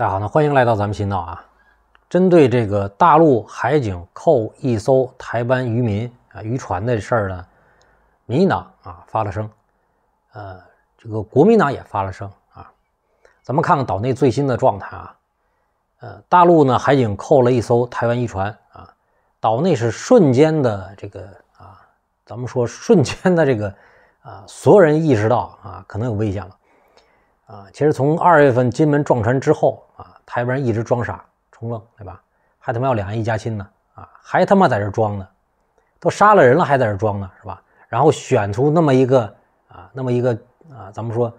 大家好，呢，欢迎来到咱们频道啊。针对这个大陆海警扣一艘台湾渔民啊渔船的事儿呢，民进党啊发了声，呃，这个国民党也发了声啊。咱们看看岛内最新的状态啊。呃，大陆呢海警扣了一艘台湾渔船啊，岛内是瞬间的这个啊，咱们说瞬间的这个啊，所有人意识到啊，可能有危险了。啊，其实从二月份金门撞船之后啊，台湾人一直装傻充愣，对吧？还他妈要两岸一家亲呢，啊，还他妈在这装呢，都杀了人了还在这装呢，是吧？然后选出那么一个啊，那么一个啊，咱们说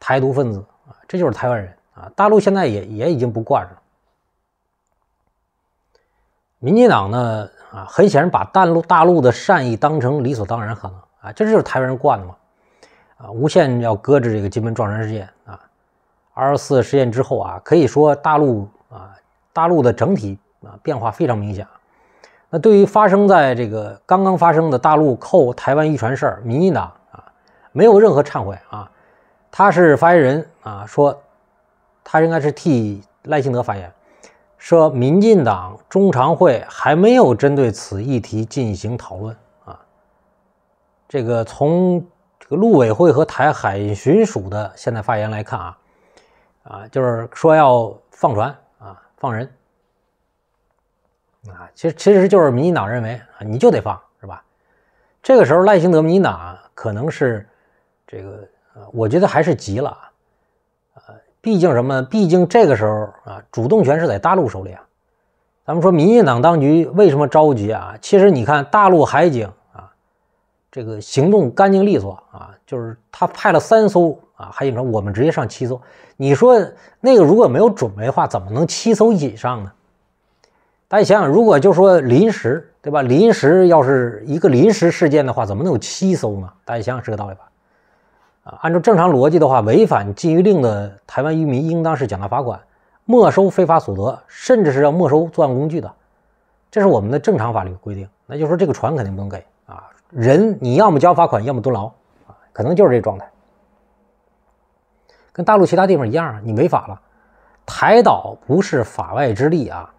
台独分子啊，这就是台湾人啊，大陆现在也也已经不惯了。民进党呢啊，很显然把大陆大陆的善意当成理所当然可能啊，这就是台湾人惯的嘛。啊，无限要搁置这个金门撞人事件啊，二十四事件之后啊，可以说大陆啊，大陆的整体啊变化非常明显。那对于发生在这个刚刚发生的大陆扣台湾渔船事儿，民进党啊没有任何忏悔啊，他是发言人啊说，他应该是替赖清德发言，说民进党中常会还没有针对此议题进行讨论啊，这个从。陆委会和台海巡署的现在发言来看啊，啊，就是说要放船啊，放人啊，其实其实就是民进党认为啊，你就得放是吧？这个时候赖清德民进党可能是这个，我觉得还是急了啊，毕竟什么？毕竟这个时候啊，主动权是在大陆手里啊。咱们说民进党当局为什么着急啊？其实你看大陆海警。这个行动干净利索啊，就是他派了三艘啊，还警船，我们直接上七艘，你说那个如果没有准备的话，怎么能七艘以上呢？大家想想，如果就是说临时对吧？临时要是一个临时事件的话，怎么能有七艘呢？大家想想这个道理吧？啊，按照正常逻辑的话，违反禁渔令的台湾渔民应当是缴纳罚款、没收非法所得，甚至是要没收作案工具的，这是我们的正常法律规定。那就说这个船肯定不能给。人你要么交罚款，要么蹲牢啊，可能就是这状态。跟大陆其他地方一样，你违法了。台岛不是法外之地啊，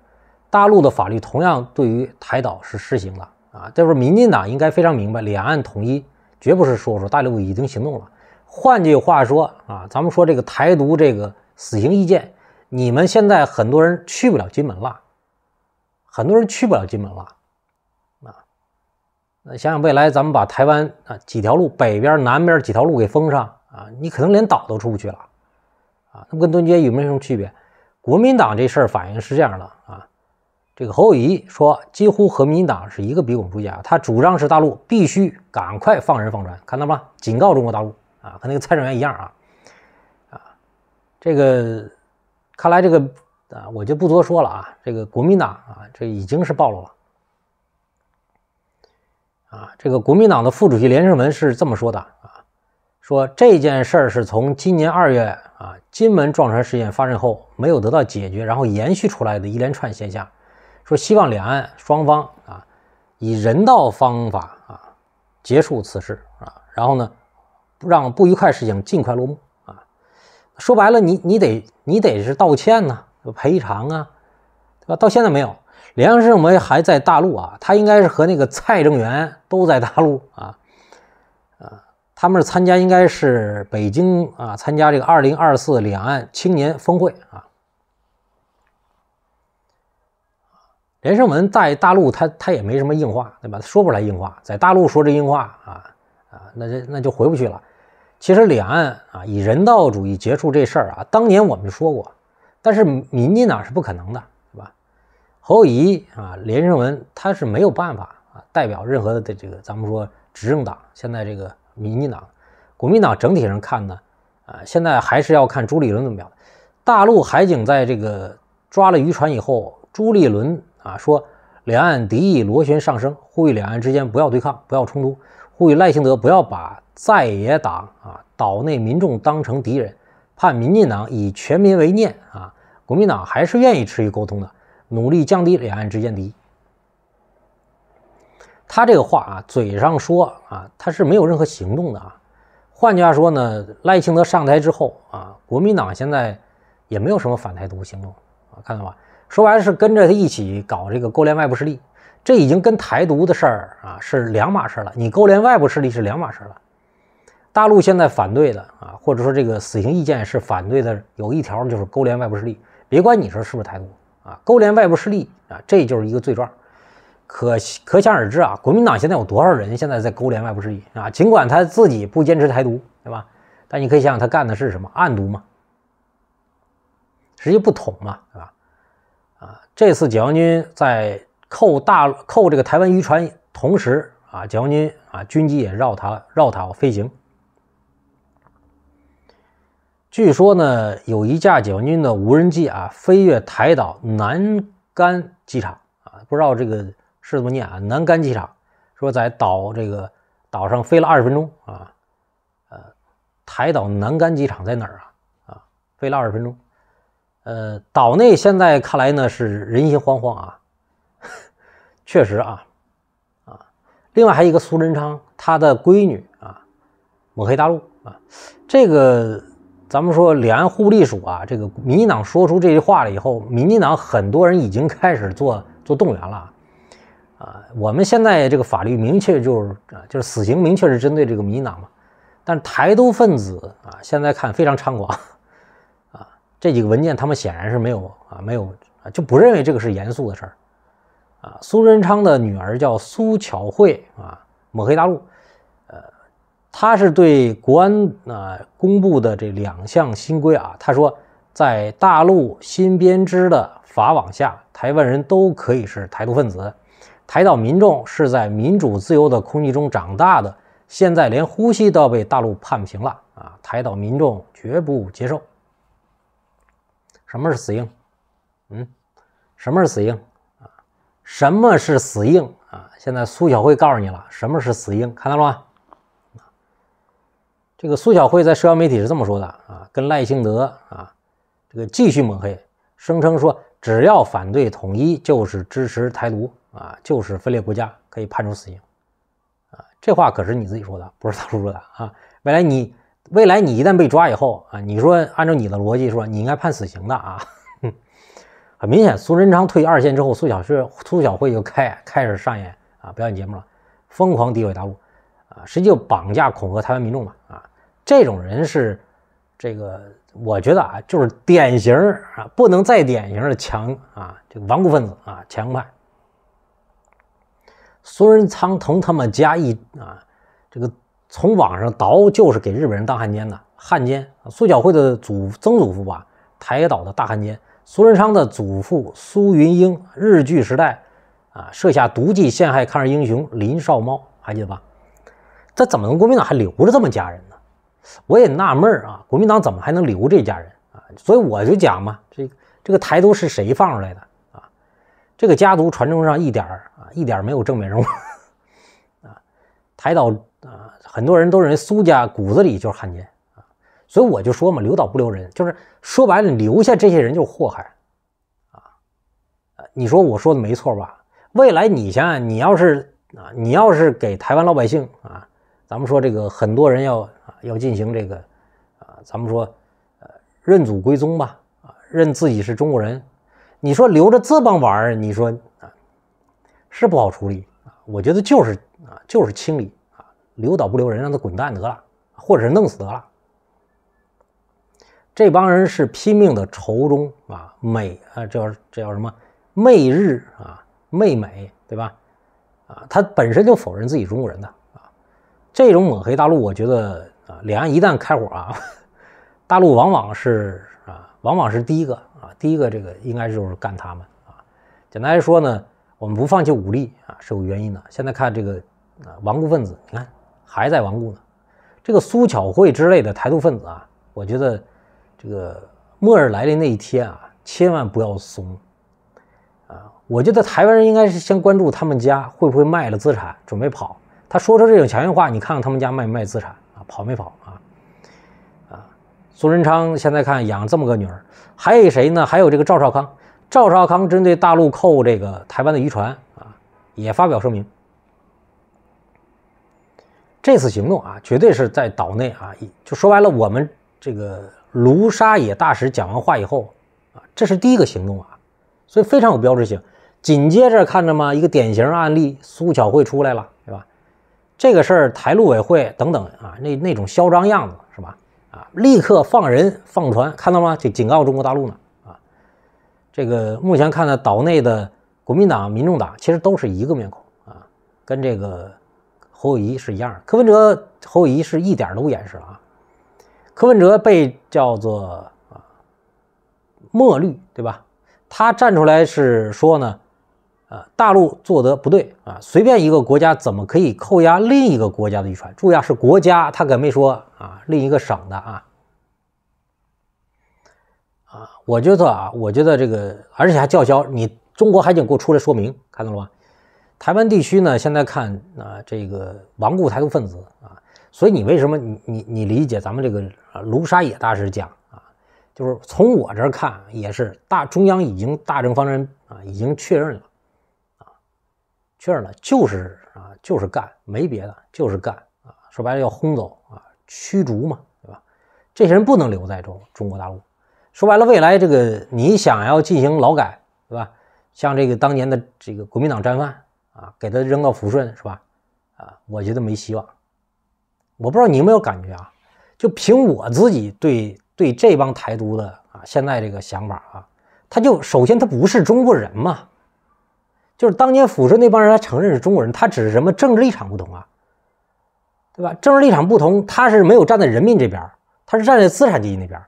大陆的法律同样对于台岛是施行的啊。这不，民进党应该非常明白，两岸统一绝不是说说，大陆已经行动了。换句话说啊，咱们说这个台独这个死刑意见，你们现在很多人去不了金门了，很多人去不了金门了。那想想未来，咱们把台湾啊几条路北边、南边几条路给封上啊，你可能连岛都出不去了啊。那么跟蹲监狱没什么区别。国民党这事儿反应是这样的啊，这个侯友谊说几乎和民党是一个鼻孔出气啊，他主张是大陆必须赶快放人放船，看到吗？警告中国大陆啊，和那个蔡正元一样啊啊。这个看来这个啊，我就不多说了啊。这个国民党啊，这已经是暴露了。啊，这个国民党的副主席连胜文是这么说的啊，说这件事儿是从今年二月啊金门撞船事件发生后没有得到解决，然后延续出来的一连串现象，说希望两岸双方啊以人道方法啊结束此事啊，然后呢让不愉快事情尽快落幕啊。说白了，你你得你得是道歉呐，赔偿啊，对吧？到现在没有。连胜文还在大陆啊，他应该是和那个蔡正元都在大陆啊，啊，他们是参加应该是北京啊，参加这个二零二四两岸青年峰会啊。连胜文在大陆，他他也没什么硬话，对吧？说不出来硬话，在大陆说这硬话啊啊，那就那就回不去了。其实两岸啊，以人道主义结束这事儿啊，当年我们就说过，但是民进党是不可能的。侯友啊，连胜文他是没有办法啊，代表任何的这个咱们说执政党。现在这个民进党、国民党整体上看呢，啊，现在还是要看朱立伦怎么样。大陆海警在这个抓了渔船以后，朱立伦啊说，两岸敌意螺旋上升，呼吁两岸之间不要对抗、不要冲突，呼吁赖清德不要把在野党啊、岛内民众当成敌人，盼民进党以全民为念啊，国民党还是愿意持续沟通的。努力降低两岸之间的。他这个话啊，嘴上说啊，他是没有任何行动的啊。换句话说呢，赖清德上台之后啊，国民党现在也没有什么反台独行动啊，看到吧？说白了是跟着他一起搞这个勾连外部势力，这已经跟台独的事儿啊是两码事了。你勾连外部势力是两码事了。大陆现在反对的啊，或者说这个死刑意见是反对的，有一条就是勾连外部势力，别管你说是不是台独。啊，勾连外部势力啊，这就是一个罪状，可可想而知啊，国民党现在有多少人现在在勾连外部势力啊？尽管他自己不坚持台独，对吧？但你可以想想他干的是什么暗独嘛，实际不统嘛，是吧？啊，这次解放军在扣大扣这个台湾渔船同时啊，解放军啊军机也绕它绕它飞行。据说呢，有一架解放军的无人机啊，飞越台岛南干机场啊，不知道这个是怎么念啊？南干机场说在岛这个岛上飞了二十分钟啊，呃，台岛南干机场在哪儿啊？啊，飞了二十分钟，呃，岛内现在看来呢是人心惶惶啊，确实啊啊，另外还有一个苏贞昌他的闺女啊，抹黑大陆啊，这个。咱们说，两岸互隶属啊，这个民进党说出这句话了以后，民进党很多人已经开始做做动员了，啊，我们现在这个法律明确就是就是死刑，明确是针对这个民进党嘛，但是台独分子啊，现在看非常猖狂，啊，这几个文件他们显然是没有啊，没有啊，就不认为这个是严肃的事儿，啊，苏贞昌的女儿叫苏巧慧啊，抹黑大陆。他是对国安啊公布的这两项新规啊，他说，在大陆新编织的法网下，台湾人都可以是台独分子，台岛民众是在民主自由的空气中长大的，现在连呼吸都要被大陆判刑了啊！台岛民众绝不接受。什么是死硬？嗯，什么是死硬啊？什么是死硬啊？现在苏小慧告诉你了，什么是死硬，看到了吗？这个苏小慧在社交媒体是这么说的啊，跟赖清德啊，这个继续抹黑，声称说只要反对统一就是支持台独啊，就是分裂国家，可以判处死刑啊。这话可是你自己说的，不是他说的啊。未来你未来你一旦被抓以后啊，你说按照你的逻辑说，你应该判死刑的啊。很明显，苏贞昌退二线之后，苏小是苏小慧就开开始上演啊表演节目了，疯狂诋毁大陆啊，实际就绑架恐吓台湾民众嘛啊。这种人是，这个我觉得啊，就是典型啊，不能再典型的强啊，这个顽固分子啊，强派。苏仁昌同他们家一啊，这个从网上倒就是给日本人当汉奸的汉奸。苏小慧的祖曾祖父吧，台岛的大汉奸。苏仁昌的祖父苏云英，日据时代啊，设下毒计陷害抗日英雄林少猫，还记得吧？这怎么能国民党还留着这么家人呢？我也纳闷儿啊，国民党怎么还能留这家人啊？所以我就讲嘛，这这个台独是谁放出来的啊？这个家族传承上一点儿啊一点儿没有正面人物啊。台岛啊，很多人都认为苏家骨子里就是汉奸啊。所以我就说嘛，留岛不留人，就是说白了，留下这些人就是祸害啊。你说我说的没错吧？未来你想想，你要是啊，你要是给台湾老百姓啊。咱们说这个，很多人要啊要进行这个，啊，咱们说呃认祖归宗吧，啊，认自己是中国人。你说留着这帮玩意儿，你说啊是不好处理啊。我觉得就是啊，就是清理啊，留倒不留人，让他滚蛋得了，或者是弄死得了。这帮人是拼命的仇中啊美啊，叫这叫什么媚日啊媚美对吧？啊，他本身就否认自己中国人的，这种抹黑大陆，我觉得啊，两岸一旦开火啊，大陆往往是啊，往往是第一个啊，第一个这个应该就是干他们啊。简单来说呢，我们不放弃武力啊是有原因的。现在看这个啊，顽固分子，你看还在顽固呢。这个苏巧慧之类的台独分子啊，我觉得这个末日来临那一天啊，千万不要怂。啊。我觉得台湾人应该是先关注他们家会不会卖了资产准备跑。他说出这种强硬话，你看看他们家卖不卖资产啊？跑没跑啊？啊，苏贞昌现在看养这么个女儿，还有谁呢？还有这个赵少康。赵少康针对大陆扣这个台湾的渔船啊，也发表声明。这次行动啊，绝对是在岛内啊，就说白了，我们这个卢沙野大使讲完话以后啊，这是第一个行动啊，所以非常有标志性。紧接着看着吗？一个典型案例，苏巧慧出来了。这个事儿，台陆委会等等啊，那那种嚣张样子是吧？啊，立刻放人放船，看到吗？就警告中国大陆呢。啊，这个目前看呢，岛内的国民党、民众党其实都是一个面孔啊，跟这个侯友谊是一样。柯文哲、侯友谊是一点都不掩饰啊。柯文哲被叫做啊墨绿，对吧？他站出来是说呢。啊，大陆做得不对啊！随便一个国家怎么可以扣押另一个国家的渔船？注意啊，是国家，他可没说啊，另一个省的啊啊！我觉得啊，我觉得这个，而且还叫嚣你中国海警，给我出来说明，看到了吗？台湾地区呢，现在看啊，这个顽固台独分子啊，所以你为什么你你你理解咱们这个卢沙野大使讲啊，就是从我这儿看也是大中央已经大政方针啊，已经确认了。确呢，就是啊，就是干，没别的，就是干啊。说白了，要轰走啊，驱逐嘛，对吧？这些人不能留在中中国大陆。说白了，未来这个你想要进行劳改，对吧？像这个当年的这个国民党战犯啊，给他扔到抚顺，是吧？啊，我觉得没希望。我不知道你有没有感觉啊？就凭我自己对对这帮台独的啊，现在这个想法啊，他就首先他不是中国人嘛。就是当年抚顺那帮人，他承认是中国人，他只是什么政治立场不同啊，对吧？政治立场不同，他是没有站在人民这边，他是站在资产阶级那边。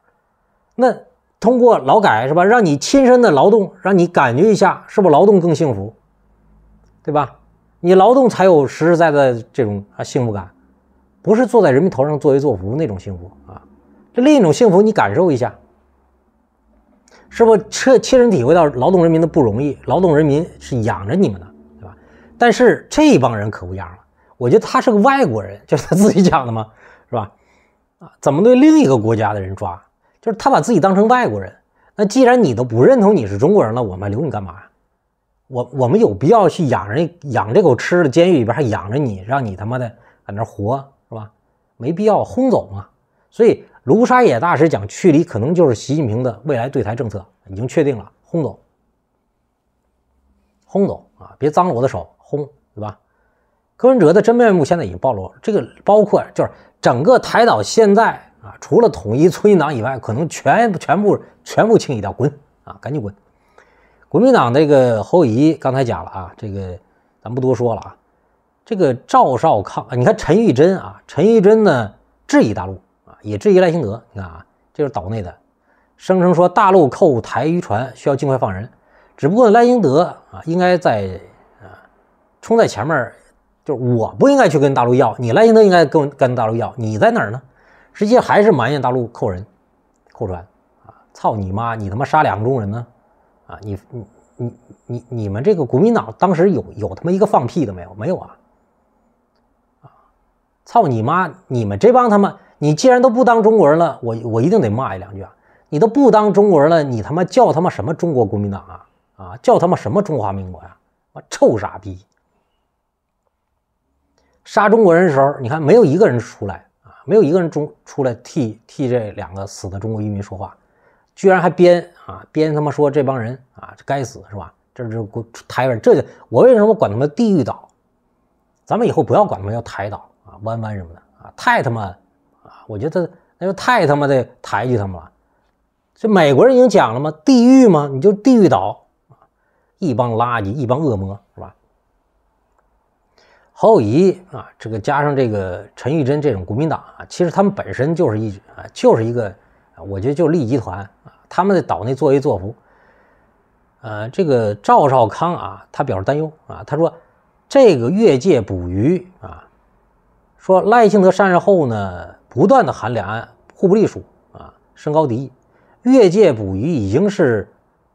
那通过劳改是吧，让你亲身的劳动，让你感觉一下，是不是劳动更幸福，对吧？你劳动才有实实在在这种啊幸福感，不是坐在人民头上作威作福那种幸福啊。这另一种幸福，你感受一下。是不切切身体会到劳动人民的不容易，劳动人民是养着你们的，对吧？但是这帮人可不一样了，我觉得他是个外国人，就是他自己讲的嘛，是吧？啊，怎么对另一个国家的人抓？就是他把自己当成外国人。那既然你都不认同你是中国人了，我们留你干嘛呀？我我们有必要去养人养这口吃的，监狱里边还养着你，让你他妈的在那活，是吧？没必要轰走嘛。所以。卢沙野大使讲，去离可能就是习近平的未来对台政策已经确定了，轰走，轰走啊！别脏了我的手，轰，对吧？柯文哲的真面目现在已经暴露，这个包括就是整个台岛现在啊，除了统一、村民党以外，可能全全部全部清一掉，滚啊！赶紧滚！国民党这个友谊刚才讲了啊，这个咱不多说了啊。这个赵少康，你看陈玉珍啊，陈玉珍呢质疑大陆。也质疑赖清德，你看啊，这是岛内的，声称说大陆扣台渔船需要尽快放人。只不过赖清德啊，应该在啊冲在前面，就是我不应该去跟大陆要，你赖清德应该跟跟大陆要，你在哪儿呢？实际还是埋怨大陆扣人扣船啊！操你妈，你他妈杀两个中国人呢？啊，你你你你你们这个国民党当时有有他妈一个放屁的没有？没有啊！啊，操你妈，你们这帮他妈！你既然都不当中国人了，我我一定得骂一两句啊！你都不当中国人了，你他妈叫他妈什么中国国民党啊？啊，叫他妈什么中华民国呀？妈臭傻逼！杀中国人的时候，你看没有一个人出来啊，没有一个人中出来替替这两个死的中国渔民说话，居然还编啊编他妈说这帮人啊该死是吧？这这，台湾，这就我为什么管他们地狱岛？咱们以后不要管他们叫台岛啊、湾湾什么的啊，太他妈。我觉得那就太他妈的抬举他们了。这美国人已经讲了吗？地狱吗？你就地狱岛一帮垃圾，一帮恶魔，是吧？侯友谊啊，这个加上这个陈玉珍这种国民党啊，其实他们本身就是一啊，就是一个，我觉得就利益集团啊，他们在岛内作威作福。呃，这个赵少康啊，他表示担忧啊，他说这个越界捕鱼啊，说赖清德上任后呢。不断的喊两岸互不隶属啊，升高敌意，越界捕鱼已经是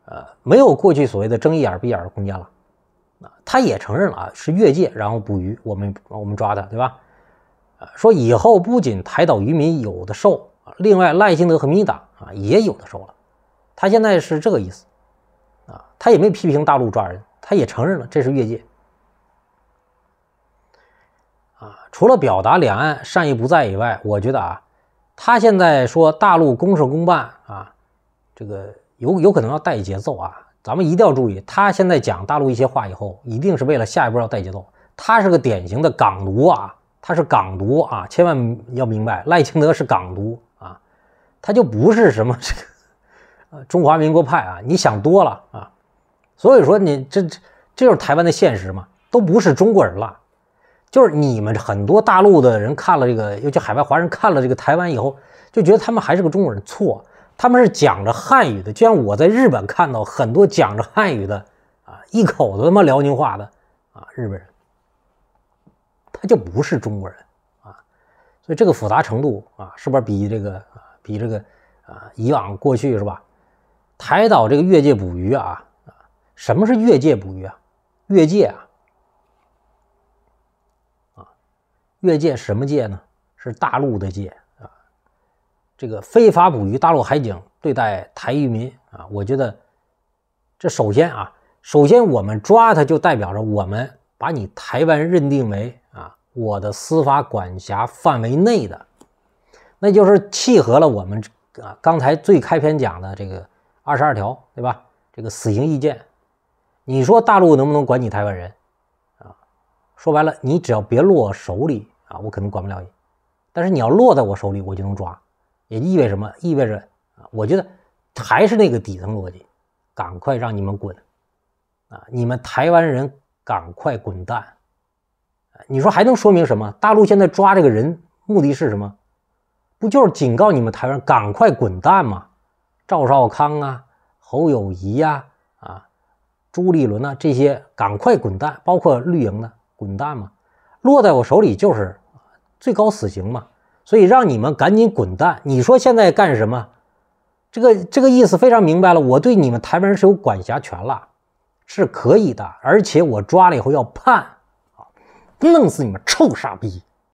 呃没有过去所谓的睁一眼闭一眼的空间了啊，他也承认了啊，是越界然后捕鱼，我们我们抓他对吧？啊，说以后不仅台岛渔民有的受，另外赖清德和米达啊也有的受了，他现在是这个意思啊，他也没批评大陆抓人，他也承认了这是越界。除了表达两岸善意不在以外，我觉得啊，他现在说大陆公事公办啊，这个有有可能要带节奏啊，咱们一定要注意，他现在讲大陆一些话以后，一定是为了下一步要带节奏。他是个典型的港独啊，他是港独啊，千万要明白，赖清德是港独啊，他就不是什么这个中华民国派啊，你想多了啊，所以说你这这这就是台湾的现实嘛，都不是中国人了。就是你们很多大陆的人看了这个，尤其海外华人看了这个台湾以后，就觉得他们还是个中国人错，他们是讲着汉语的。就像我在日本看到很多讲着汉语的，啊，一口子他妈辽宁话的，啊，日本人，他就不是中国人啊。所以这个复杂程度啊，是不是比这个啊，比这个啊，以往过去是吧？台岛这个越界捕鱼啊，什么是越界捕鱼啊？越界啊。越界什么界呢？是大陆的界啊！这个非法捕鱼，大陆海警对待台渔民啊，我觉得这首先啊，首先我们抓他就代表着我们把你台湾认定为啊我的司法管辖范围内的，那就是契合了我们啊刚才最开篇讲的这个二十二条对吧？这个死刑意见，你说大陆能不能管你台湾人？说白了，你只要别落我手里啊，我可能管不了你。但是你要落在我手里，我就能抓。也意味什么？意味着啊，我觉得还是那个底层逻辑：赶快让你们滚啊！你们台湾人赶快滚蛋！你说还能说明什么？大陆现在抓这个人目的是什么？不就是警告你们台湾赶快滚蛋吗？赵少康啊，侯友谊呀，啊，朱立伦呐，这些赶快滚蛋！包括绿营的。滚蛋嘛，落在我手里就是最高死刑嘛，所以让你们赶紧滚蛋。你说现在干什么？这个这个意思非常明白了，我对你们台湾人是有管辖权了，是可以的，而且我抓了以后要判啊，弄死你们臭傻逼！